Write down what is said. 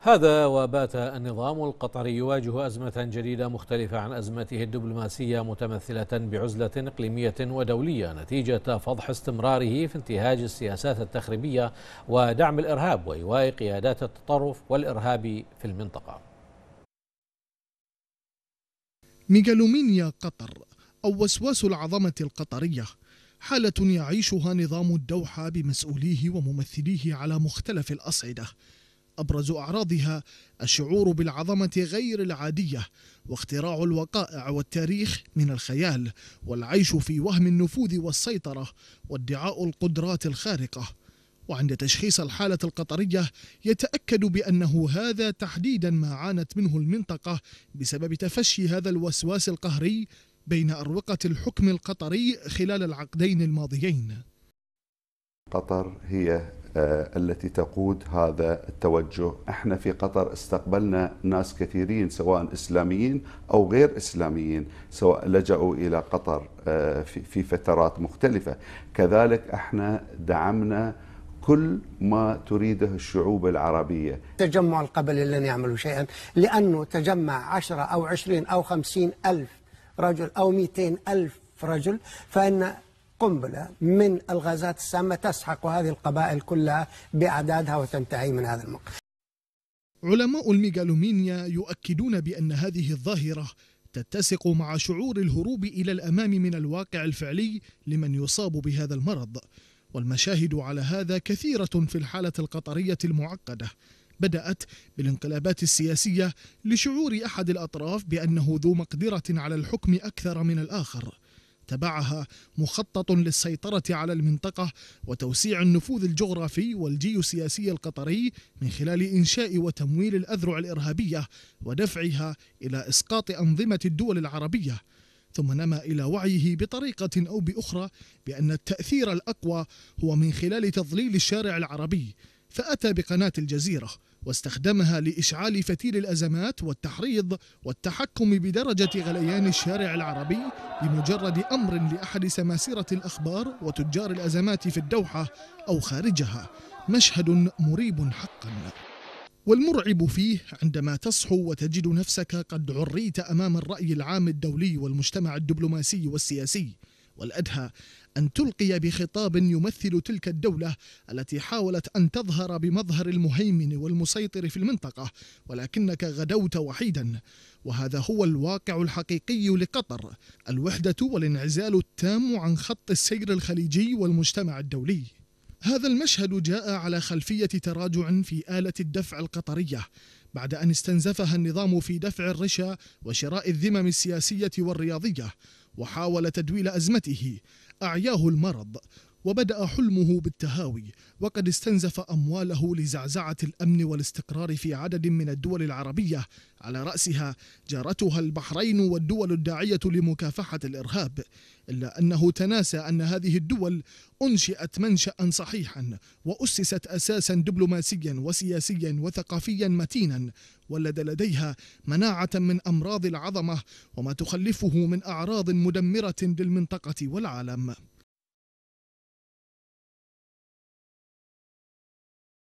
هذا وبات النظام القطري يواجه أزمة جديدة مختلفة عن أزمته الدبلوماسية متمثلة بعزلة إقليمية ودولية نتيجة فضح استمراره في انتهاج السياسات التخريبية ودعم الإرهاب وإيواء قيادات التطرف والإرهاب في المنطقة ميغالومينيا قطر أو وسواس العظمة القطرية حالة يعيشها نظام الدوحة بمسؤوليه وممثليه على مختلف الأصعدة أبرز أعراضها الشعور بالعظمة غير العادية واختراع الوقائع والتاريخ من الخيال والعيش في وهم النفوذ والسيطرة وادعاء القدرات الخارقة وعند تشخيص الحالة القطرية يتأكد بأنه هذا تحديدا ما عانت منه المنطقة بسبب تفشي هذا الوسواس القهري بين أروقة الحكم القطري خلال العقدين الماضيين قطر هي آه، التي تقود هذا التوجه احنا في قطر استقبلنا ناس كثيرين سواء اسلاميين او غير اسلاميين سواء لجأوا الى قطر آه، في فترات مختلفه كذلك احنا دعمنا كل ما تريده الشعوب العربية تجمع القبلي لن يعملوا شيئا لأنه تجمع عشرة أو عشرين أو خمسين ألف رجل أو مئتين ألف رجل فإن قنبلة من الغازات السامة تسحق هذه القبائل كلها بأعدادها وتنتهي من هذا الموقف علماء الميغالومينيا يؤكدون بأن هذه الظاهرة تتسق مع شعور الهروب إلى الأمام من الواقع الفعلي لمن يصاب بهذا المرض والمشاهد على هذا كثيرة في الحالة القطرية المعقدة بدأت بالانقلابات السياسية لشعور أحد الأطراف بأنه ذو مقدرة على الحكم أكثر من الآخر تبعها مخطط للسيطرة على المنطقة وتوسيع النفوذ الجغرافي والجيوسياسي القطري من خلال إنشاء وتمويل الأذرع الإرهابية ودفعها إلى إسقاط أنظمة الدول العربية ثم نما إلى وعيه بطريقة أو بأخرى بأن التأثير الأقوى هو من خلال تضليل الشارع العربي فأتى بقناة الجزيرة واستخدمها لإشعال فتيل الأزمات والتحريض والتحكم بدرجة غليان الشارع العربي بمجرد أمر لأحد سماسرة الأخبار وتجار الأزمات في الدوحة أو خارجها مشهد مريب حقا والمرعب فيه عندما تصحو وتجد نفسك قد عريت امام الراي العام الدولي والمجتمع الدبلوماسي والسياسي والأدهى أن تلقي بخطاب يمثل تلك الدولة التي حاولت أن تظهر بمظهر المهيمن والمسيطر في المنطقة ولكنك غدوت وحيدا وهذا هو الواقع الحقيقي لقطر الوحدة والانعزال التام عن خط السير الخليجي والمجتمع الدولي هذا المشهد جاء على خلفية تراجع في آلة الدفع القطرية بعد أن استنزفها النظام في دفع الرشا وشراء الذمم السياسية والرياضية وحاول تدويل أزمته أعياه المرض وبدأ حلمه بالتهاوي وقد استنزف أمواله لزعزعة الأمن والاستقرار في عدد من الدول العربية على رأسها جارتها البحرين والدول الداعية لمكافحة الإرهاب إلا أنه تناسى أن هذه الدول أنشئت منشأ صحيحا وأسست أساسا دبلوماسيا وسياسيا وثقافيا متينا ولد لديها مناعة من أمراض العظمة وما تخلفه من أعراض مدمرة للمنطقة والعالم